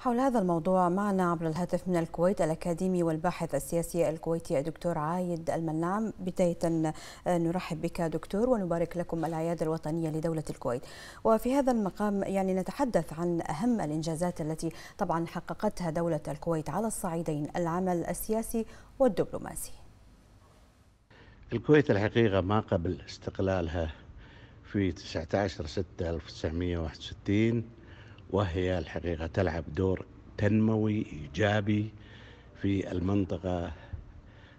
حول هذا الموضوع معنا عبر الهاتف من الكويت الأكاديمي والباحث السياسي الكويتي الدكتور عايد المنعم بداية آه، نرحب بك دكتور ونبارك لكم الأعياد الوطنية لدولة الكويت وفي هذا المقام يعني نتحدث عن أهم الإنجازات التي طبعا حققتها دولة الكويت على الصعيدين العمل السياسي والدبلوماسي الكويت الحقيقة ما قبل استقلالها في 19 6 1961 وهي الحقيقة تلعب دور تنموي إيجابي في المنطقة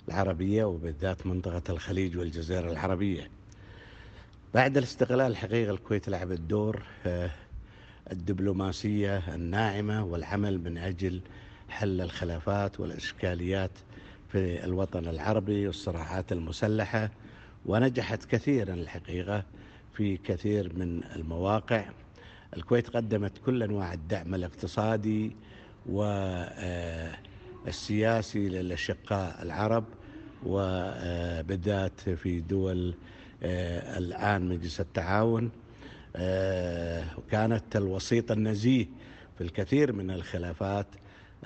العربية وبالذات منطقة الخليج والجزيرة العربية بعد الاستقلال الحقيقة الكويت لعبت دور آه، الدبلوماسية الناعمة والعمل من أجل حل الخلافات والإشكاليات في الوطن العربي والصراعات المسلحة ونجحت كثيرا الحقيقة في كثير من المواقع الكويت قدمت كل انواع الدعم الاقتصادي والسياسي آه، للاشقاء العرب وبدات آه، في دول آه، الان مجلس التعاون وكانت الوسيط النزيه في الكثير من الخلافات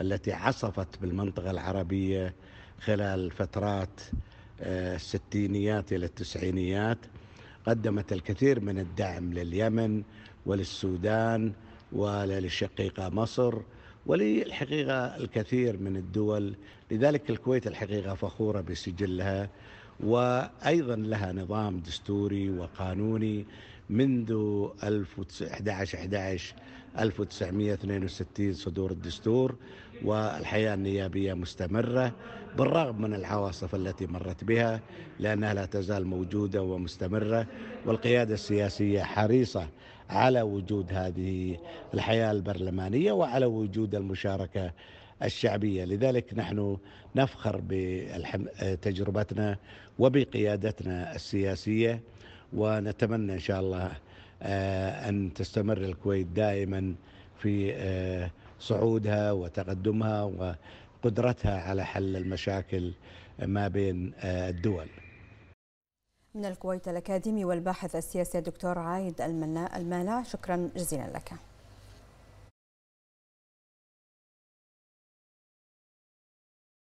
التي عصفت بالمنطقه العربيه خلال فترات الستينيات الى التسعينيات قدمت الكثير من الدعم لليمن وللسودان وللشقيقة مصر وللحقيقة الكثير من الدول لذلك الكويت الحقيقة فخورة بسجلها وأيضا لها نظام دستوري وقانوني منذ 1911 11 1962 صدور الدستور والحياة النيابية مستمرة بالرغم من العواصف التي مرت بها لأنها لا تزال موجودة ومستمرة والقيادة السياسية حريصة على وجود هذه الحياة البرلمانية وعلى وجود المشاركة الشعبية لذلك نحن نفخر بتجربتنا وبقيادتنا السياسية ونتمنى إن شاء الله آه، أن تستمر الكويت دائما في آه، صعودها وتقدمها وقدرتها على حل المشاكل ما بين آه، الدول من الكويت الأكاديمي والباحث السياسي الدكتور عايد المالع شكرا جزيلا لك